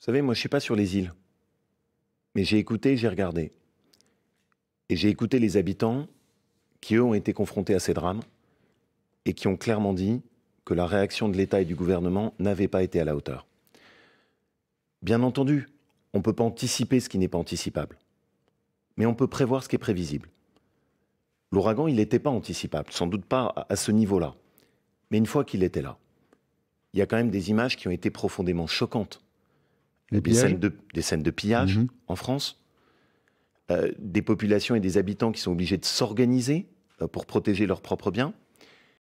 Vous savez, moi, je ne suis pas sur les îles. Mais j'ai écouté, j'ai regardé. Et j'ai écouté les habitants qui, eux, ont été confrontés à ces drames et qui ont clairement dit que la réaction de l'État et du gouvernement n'avait pas été à la hauteur. Bien entendu, on ne peut pas anticiper ce qui n'est pas anticipable. Mais on peut prévoir ce qui est prévisible. L'ouragan, il n'était pas anticipable, sans doute pas à ce niveau-là. Mais une fois qu'il était là, il y a quand même des images qui ont été profondément choquantes des, scènes de, scènes de, pillage mhm. en France, euh, des populations et des habitants qui sont obligés de s'organiser euh, pour protéger leurs propres biens.